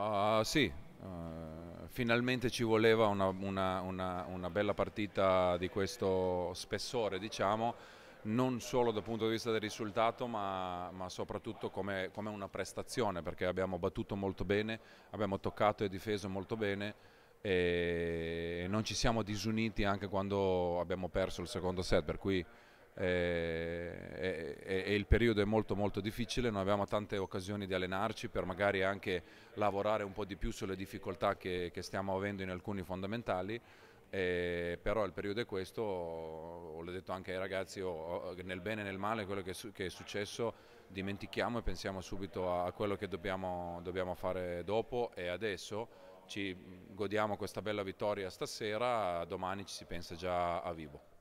Uh, sì, uh, finalmente ci voleva una, una, una, una, bella partita di questo spessore, diciamo, non solo dal punto di vista del risultato, ma, ma soprattutto come, come, una prestazione, perché abbiamo battuto molto bene, abbiamo toccato e difeso molto bene e non ci siamo disuniti anche quando abbiamo perso il secondo set, per cui eh, e, e il periodo è molto molto difficile, noi abbiamo tante occasioni di allenarci per magari anche lavorare un po' di più sulle difficoltà che, che stiamo avendo in alcuni fondamentali. Eh, però il periodo è questo, l'ho detto anche ai ragazzi, oh, nel bene e nel male quello che, che, è successo dimentichiamo e pensiamo subito a, a quello che dobbiamo, dobbiamo, fare dopo e adesso ci godiamo questa bella vittoria stasera, domani ci si pensa già a vivo.